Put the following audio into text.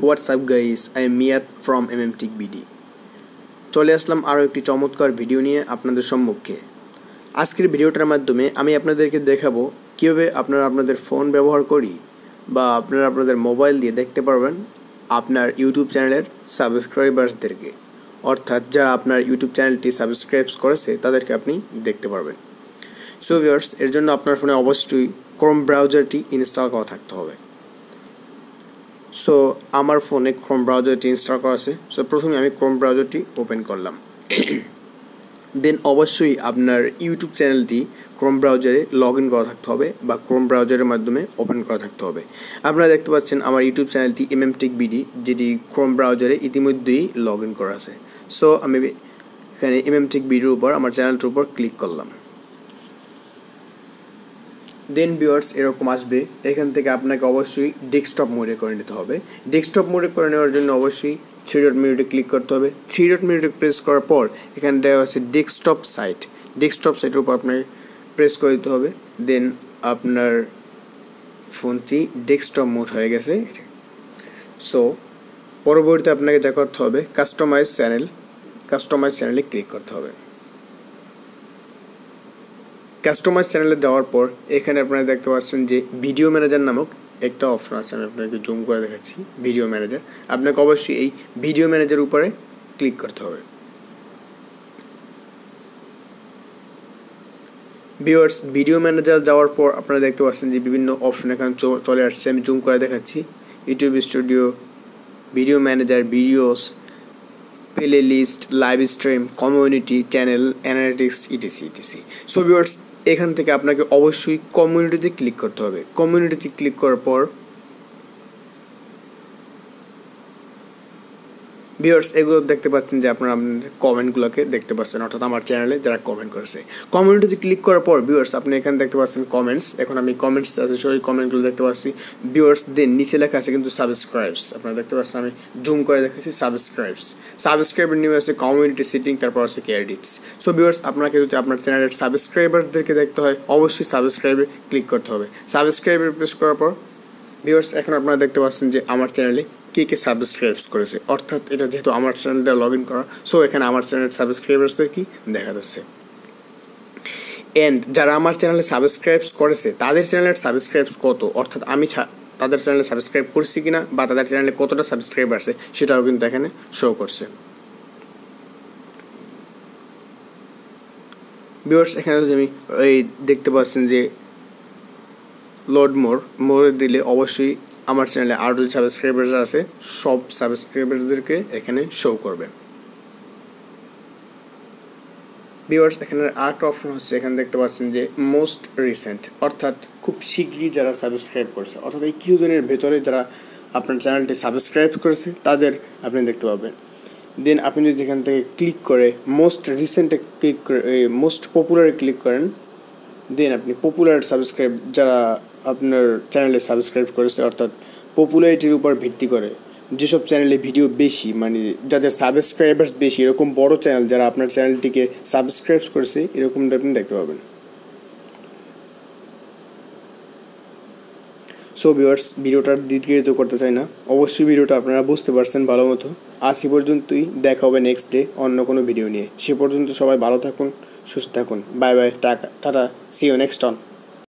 WhatsApp guys I am মিয়াত from M M tech চলে আসলাম আরও একটি চমৎকার ভিডিও নিয়ে আপনাদের সম্মুখে আজকের ভিডিওটার মাধ্যমে আমি আপনাদেরকে দেখাবো কীভাবে আপনারা আপনাদের ফোন ব্যবহার করি বা আপনারা আপনাদের মোবাইল দিয়ে দেখতে পারবেন আপনার ইউটিউব চ্যানেলের সাবস্ক্রাইবার্সদেরকে অর্থাৎ যারা আপনার ইউটিউব চ্যানেলটি সাবস্ক্রাইব করেছে তাদেরকে আপনি দেখতে পারবেন সো ভিউয়ার্স এর জন্য আপনার ফোনে অবশ্যই ক্রোম ব্রাউজারটি ইনস্টল করা থাকতে হবে সো আমার ফোনে ক্রোম ব্রাউজারটি ইনস্টল করা আছে সো প্রথমে আমি ক্রোম ব্রাউজারটি ওপেন করলাম দেন অবশ্যই আপনার ইউটিউব চ্যানেলটি ক্রোম ব্রাউজারে লগ ইন করা থাকতে হবে বা ক্রোম ব্রাউজারের মাধ্যমে ওপেন করা থাকতে হবে আপনারা দেখতে পাচ্ছেন আমার ইউটিউব চ্যানেলটি এম এম টেক বিডি যেটি ক্রোম ব্রাউজারে ইতিমধ্যেই লগ ইন করা আছে সো আমি এখানে এম এম টেক বিডির উপর আমার চ্যানেলটির উপর ক্লিক করলাম দেন বিওয়ার্স এরকম আসবে এখান থেকে আপনাকে অবশ্যই ডেস্কটপ মোডে করে নিতে হবে ডেস্কটপ মোডে করে নেওয়ার জন্য অবশ্যই থ্রি ডট মিনিটে ক্লিক করতে হবে থ্রি ডট মিনিটে প্রেস করার পর এখানে দেওয়া আছে ডেস্কটপ সাইট ডেস্কটপ সাইটের উপর আপনার প্রেস করে দিতে হবে দেন আপনার ফোনটি ডেস্কটপ মোড হয়ে গেছে সো পরবর্তীতে আপনাকে যা করতে হবে কাস্টমাইজ চ্যানেল কাস্টমাইজ চ্যানেলে ক্লিক করতে হবে কাস্টমার চ্যানেলে দেওয়ার পর এখানে আপনারা দেখতে পাচ্ছেন যে ভিডিও ম্যানেজার নামক একটা অপশন আছে আমি আপনাকে জুম করে দেখাচ্ছি ভিডিও ম্যানেজার আপনাকে অবশ্যই এই ভিডিও ম্যানেজার উপরে ক্লিক করতে হবে ভিউয়ার্স ভিডিও ম্যানেজার যাওয়ার পর আপনারা দেখতে পাচ্ছেন যে বিভিন্ন অপশন এখানে চলে আসছে আমি জুম করে দেখাচ্ছি YouTube studio video manager videos play list live stream community channel analytics ETC ETC so viewers এখান থেকে আপনাকে অবশ্যই কমিউনিটিতে ক্লিক করতে হবে কমিউনিটিতে ক্লিক করার পর ভিউয়ার্স এগুলো দেখতে পাচ্ছেন যে আপনারা আপনার কমেন্টগুলোকে দেখতে পাচ্ছেন অর্থাৎ আমার চ্যানেলে যারা কমেন্ট করেছে কমেন্টে ক্লিক করার পর ভিউয়ার্স আপনি এখানে দেখতে পাচ্ছেন কমেন্টস এখন আমি কমেন্টস আছে ওই কমেন্টগুলো দেখতে পাচ্ছি ভিউয়ার্স দেন নিচে লেখা আছে কিন্তু সাবস্ক্রাইবস আপনারা দেখতে পাচ্ছেন আমি জুম করে দেখাচ্ছি সাবস্ক্রাইবস সাবস্ক্রাইবের নিয়ে আছে কমিউনিটি সিটিং তারপর আছে ক্যারিডিটস সো ভিউয়ার্স আপনাকে যদি আপনার চ্যানেলের সাবস্ক্রাইবারদেরকে দেখতে হয় অবশ্যই সাবস্ক্রাইবে ক্লিক করতে হবে সাবস্ক্রাইবে প্রেস করার পর ভিউয়ার্স এখন আপনারা দেখতে পাচ্ছেন যে আমার চ্যানেলে কে কে সাবস্ক্রাইবস করেছে অর্থাৎ এটা যেহেতু আমার চ্যানেল দিয়ে লগ ইন করা সো এখানে আমার চ্যানেল সাবস্ক্রাইবার্সের কি দেখা যাচ্ছে অ্যান্ড যারা আমার চ্যানেলে সাবস্ক্রাইবস করেছে তাদের চ্যানেলের সাবস্ক্রাইবস কত অর্থাৎ আমি তাদের চ্যানেলে সাবস্ক্রাইব করছি কি না বা তাদের চ্যানেলে কতটা সাবস্ক্রাইব আছে সেটাও কিন্তু এখানে শো করছে ভিউয়ার্স এখানে যদি আমি এই দেখতে পাচ্ছেন যে লোড মোর মোরে দিলে অবশ্যই আমার চ্যানেলে আরও যে সাবস্ক্রাইবার্স আছে সব সাবস্ক্রাইবারদেরকে এখানে শো করবে বিওয়ার্স এখানে আর্ট অপশন হচ্ছে এখানে দেখতে পাচ্ছেন যে মোস্ট রিসেন্ট অর্থাৎ খুব শীঘ্রই যারা সাবস্ক্রাইব করেছে অর্থাৎ এই কিছুদিনের ভেতরে যারা আপনার চ্যানেলটি সাবস্ক্রাইব করেছে তাদের আপনি দেখতে পাবেন দেন আপনি যদি এখান থেকে ক্লিক করে মোস্ট রিসেন্টে ক্লিক করে মোস্ট পপুলারে ক্লিক করেন দেন আপনি পপুলার সাবস্ক্রাইব যারা আপনার চ্যানেলে সাবস্ক্রাইব করেছে অর্থাৎ পপুলারিটির উপর ভিত্তি করে যেসব চ্যানেলে ভিডিও বেশি মানে যাদের সাবস্ক্রাইবার্স বেশি এরকম বড় চ্যানেল যারা আপনার চ্যানেলটিকে সাবস্ক্রাইব করেছে এরকমটা আপনি দেখতে পাবেন সো ভিওয়ার্স ভিডিওটার দীর্ঘায়িত করতে চাই না অবশ্যই ভিডিওটা আপনারা বুঝতে পারছেন ভালো মতো আজ পর্যন্তই দেখা হবে নেক্সট ডে অন্য কোনো ভিডিও নিয়ে সে পর্যন্ত সবাই ভালো থাকুন সুস্থ থাকুন বাই বাই টাকা tata see you next on